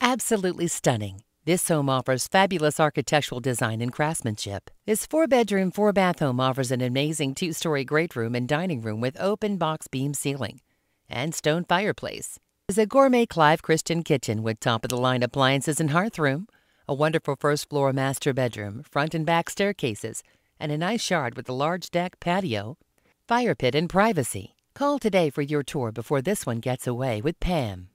Absolutely stunning. This home offers fabulous architectural design and craftsmanship. This four bedroom, four bath home offers an amazing two story great room and dining room with open box beam ceiling and stone fireplace. There's a gourmet Clive Christian kitchen with top of the line appliances and hearth room, a wonderful first floor master bedroom, front and back staircases, and a nice yard with a large deck patio, fire pit, and privacy. Call today for your tour before this one gets away with Pam.